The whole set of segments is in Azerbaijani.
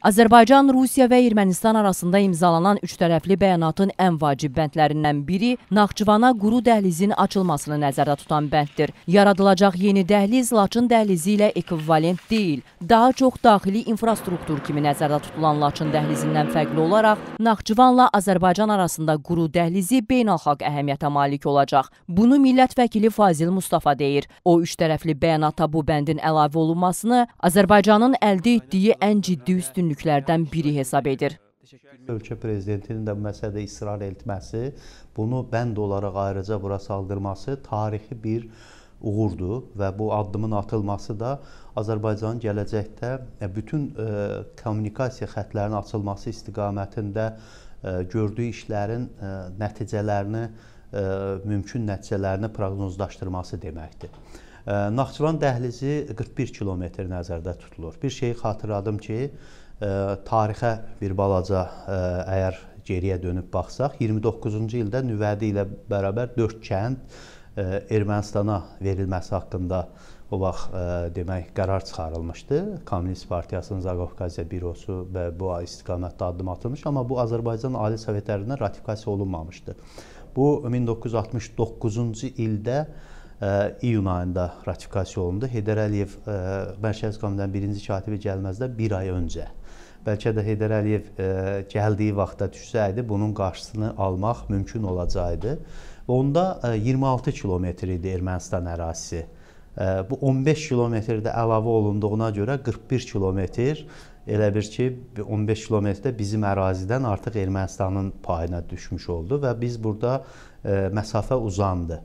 Azərbaycan, Rusiya və Ermənistan arasında imzalanan üçtərəfli bəyanatın ən vacib bəndlərindən biri Naxçıvana quru dəhlizin açılmasını nəzərdə tutan bənddir. Yaradılacaq yeni dəhliz Laçın dəhlizi ilə ekvivalent deyil, daha çox daxili infrastruktur kimi nəzərdə tutulan Laçın dəhlizindən fərqli olaraq Naxçıvanla Azərbaycan arasında quru dəhlizi beynəlxalq əhəmiyyətə malik olacaq. Bunu millət vəkili Fazil Mustafa deyir. O üçtərəfli bəyanata bu bəndin əlavə olunmasını Azərbaycanın əldə etdiyi ən ciddi üstünlükdür yükümlülüklərdən biri hesab edir. Ölkə prezidentinin də bu məsələdə israr etməsi, bunu bənd olaraq ayrıca bura saldırması tarixi bir uğurdur və bu addımın atılması da Azərbaycanın gələcəkdə e, bütün ə, e, kommunikasiya xətlərinin açılması istiqamətində ə, e, gördüyü işlərin ə, nəticələrini ə, mümkün nəticələrini proqnozlaşdırması deməkdir. Naxçıvan dəhlizi 41 kilometr nəzərdə tutulur. Bir şeyi xatırladım ki, tarixə bir balaca əgər geriyə dönüb baxsaq, 29-cu ildə Nüvədi ilə bərabər 4 kənd Ermənistana verilməsi haqqında o vaxt ə, demək qərar çıxarılmışdı. Kommunist Partiyasının Zaqafqaziya bürosu və bu istiqamətdə addım atılmış, amma bu Azərbaycan Ali Sovet tərəfindən ratifikasiya olunmamışdı. Bu 1969-cu ildə ə, iyun ayında ratifikasiya olundu. Heydər Əliyev ə, Mərkəzi Komitənin birinci katibi gəlməzdən bir ay öncə bəlkə də Heydər Əliyev e, gəldiyi vaxtda düşsəydi, bunun qarşısını almaq mümkün olacaqdı. Və onda 26 e, kilometr idi Ermənistan ərazisi. E, bu 15 kilometrdə əlavə olunduğuna görə 41 kilometr elə bir ki 15 kilometrdə bizim ərazidən artıq Ermənistanın payına düşmüş oldu və biz burada məsafə uzandı.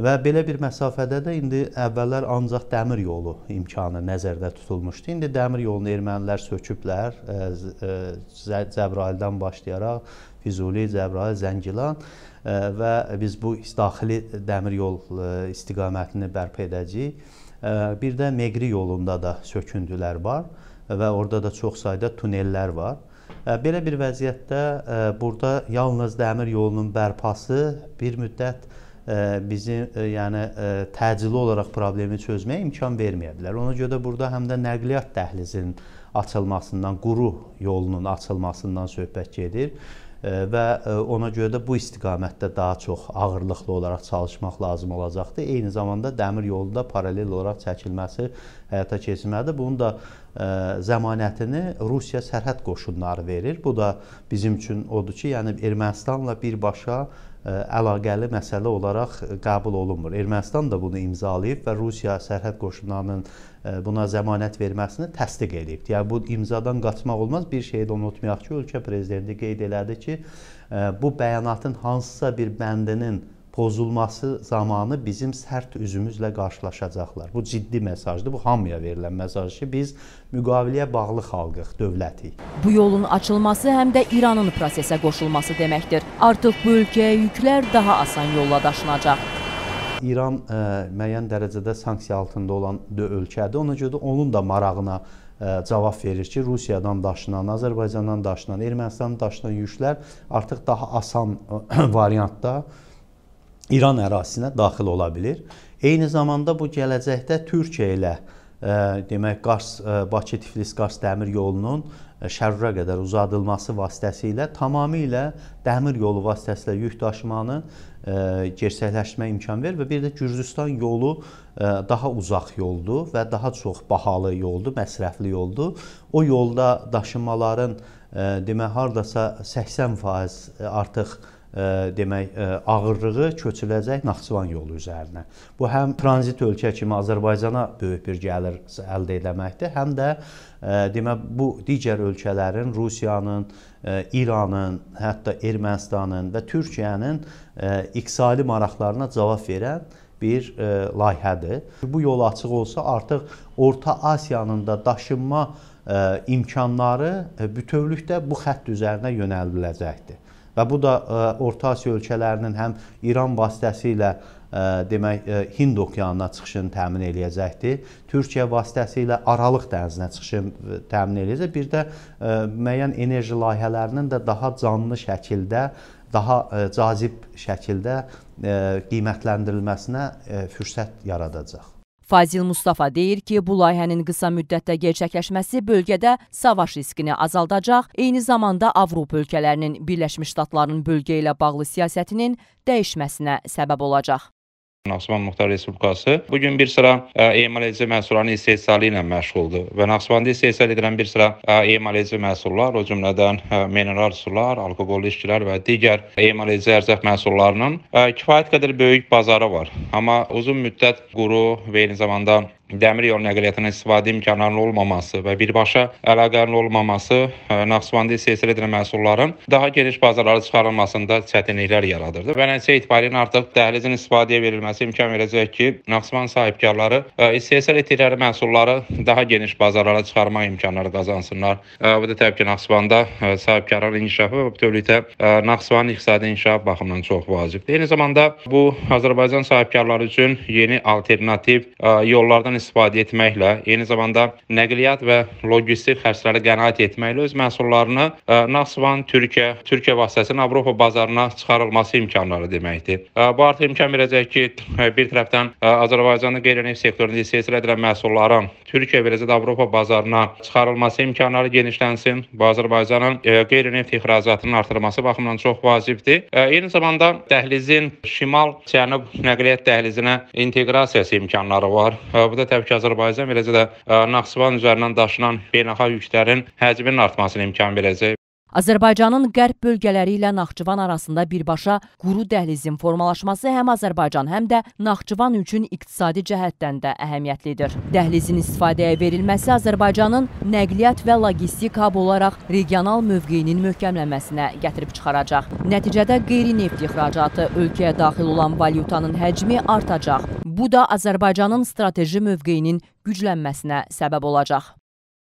Və belə bir məsafədə də indi əvvəllər ancaq dəmir yolu imkanı nəzərdə tutulmuşdu. İndi dəmir yolunu ermənilər söküblər. E, e, Cəbrayildən başlayaraq Füzuli, Cəbrayil, Zəngilan e, və biz bu daxili dəmir yol istiqamətini bərpa edəcəyik. Bir də Meqri yolunda da söküntülər var və orada da çox sayda tunellər var. Belə bir vəziyyətdə burada yalnız dəmir yolunun bərpası bir müddət E, bizi e, yəni e, təcili olaraq problemi çözməyə imkan verməyə bilər. Ona görə də burada həm də nəqliyyat dəhlizinin açılmasından, quru yolunun açılmasından söhbət gedir və ona görə də bu istiqamətdə daha çox ağırlıqlı olaraq çalışmaq lazım olacaqdır. Eyni zamanda dəmir yolu da paralel olaraq çəkilməsi həyata keçirməlidir. Bunun da zəmanətini Rusiya sərhəd qoşunları verir. Bu da bizim üçün odur ki, yəni Ermənistanla birbaşa əlaqəli məsələ olaraq e, qəbul olunmur. Ermənistan da bunu imzalayıb və Rusiya sərhəd qoşunlarının e, buna zəmanət verməsini təsdiq edib. Yəni bu imzadan qaçmaq olmaz. Bir şey də unutmayaq ki, ölkə prezidenti qeyd elədi ki, e, bu bəyanatın hansısa bir bəndinin pozulması zamanı bizim sərt üzümüzlə qarşılaşacaqlar. Bu ciddi mesajdır. Bu hamıya verilən mesajdır ki, biz müqaviləyə bağlı xalqıq, dövlətik. Bu yolun açılması həm də İranın prosesə qoşulması deməkdir. Artıq bu ölkəyə yüklər daha asan yolla daşınacaq. İran ə, e, müəyyən dərəcədə sanksiya altında olan ölkədir. Ona görə də onun da marağına ə, e, cavab verir ki, Rusiyadan daşınan, Azərbaycandan daşınan, Ermənistandan daşınan yüklər artıq daha asan e, variantda İran ərazisinə daxil ola bilir. Eyni zamanda bu gələcəkdə Türkiyə ilə ə, e, demək Qars e, Bakı-Tiflis-Qars dəmir yolunun e, Şərrura qədər uzadılması vasitəsilə tamamilə dəmir yolu vasitəsilə yük daşımanı ə, gerçəkləşmə imkan verir və bir də Gürcüstan yolu ə, daha uzaq yoldur və daha çox bahalı yoldur, məsrəfli yoldur. O yolda daşınmaların demək hardasa 80% artıq demək ağırlığı köçüləcək Naxçıvan yolu üzərinə. Bu həm tranzit ölkə kimi Azərbaycana böyük bir gəlir əldə etməkdir, həm də demə bu digər ölkələrin Rusiyanın, İranın, hətta Ermənistanın və Türkiyənin iqtisadi maraqlarına cavab verən bir e, layihədir. Bu yol açıq olsa artıq Orta Asiyanın da daşınma e, imkanları bütövlükdə bu xətt üzərinə yönəldiləcəkdir. Və bu da ə, e, Orta Asiya ölkələrinin həm İran vasitəsilə ə, e, demək ə, e, Hind okeanına çıxışını təmin eləyəcəkdir. Türkiyə vasitəsilə Aralıq dənizinə çıxışını təmin eləyəcək. Bir də ə, müəyyən enerji layihələrinin də daha canlı şəkildə, daha ə, cazib şəkildə ə, qiymətləndirilməsinə ə, fürsət yaradacaq. Fazil Mustafa deyir ki, bu layihənin qısa müddətdə gerçəkləşməsi bölgədə savaş riskini azaldacaq, eyni zamanda Avropa ölkələrinin Birləşmiş Ştatların bölgə ilə bağlı siyasətinin dəyişməsinə səbəb olacaq. Naxçıvan Muxtar Respublikası bu gün bir sıra emal e edici məhsulların istehsalı ilə məşğuldur və Naxçıvanda istehsal edilən bir sıra emal e edici məhsullar, o cümlədən e, mineral sular, alkoqollu içkilər və digər emal edici ərzaq məhsullarının kifayət qədər böyük bazarı var. Amma uzun müddət quru və eyni zamanda dəmir yol nəqliyyatının istifadə imkanlarının olmaması və birbaşa əlaqənin olmaması e, Naxçıvanda istehsal edilən məhsulların daha geniş bazarlara çıxarılmasında çətinliklər yaradırdı. Və nəticə itibarilə artıq dəhlizin istifadəyə verilməsi imkan verəcək ki, Naxçıvan sahibkarları e, istehsal etdikləri məhsulları daha geniş bazarlara çıxarmaq imkanları qazansınlar. E, bu da təbii ki, Naxçıvanda sahibkarların inkişafı və bütövlükdə Naxçıvanın iqtisadi inkişafı baxımından çox vacibdir. Eyni zamanda bu Azərbaycan sahibkarları üçün yeni alternativ yollardan istifadə etməklə, eyni zamanda nəqliyyat və logistik xərcləri qənaət etməklə öz məhsullarını e, Nasvan Türkiyə, Türkiyə vasitəsilə Avropa bazarına çıxarılması imkanları deməkdir. E, bu artıq imkan verəcək ki, e, bir tərəfdən Azərbaycanda qeyri-neft sektorunda istehsal edilən məhsulların Türkiyə və eləcə də Avropa bazarına çıxarılması imkanları genişlənsin. Bu Azərbaycanın qeyri-neft ixracatının artırılması baxımından çox vacibdir. Eyni zamanda dəhlizin şimal-cənub nəqliyyat dəhlizinə inteqrasiyası imkanları var. Bu da Hazırda təbii ki, Azərbaycan eləcə də e, Naxçıvan üzərindən daşınan beynəlxalq yüklərin həcminin artmasına imkan verəcək. Azərbaycanın qərb bölgələri ilə Naxçıvan arasında birbaşa quru dəhlizin formalaşması həm Azərbaycan, həm də Naxçıvan üçün iqtisadi cəhətdən də əhəmiyyətlidir. Dəhlizin istifadəyə verilməsi Azərbaycanın nəqliyyat və logistik hab olaraq regional mövqeyinin möhkəmlənməsinə gətirib çıxaracaq. Nəticədə qeyri-neft ixracatı, ölkəyə daxil olan valyutanın həcmi artacaq. Bu da Azərbaycanın strateji mövqeyinin güclənməsinə səbəb olacaq.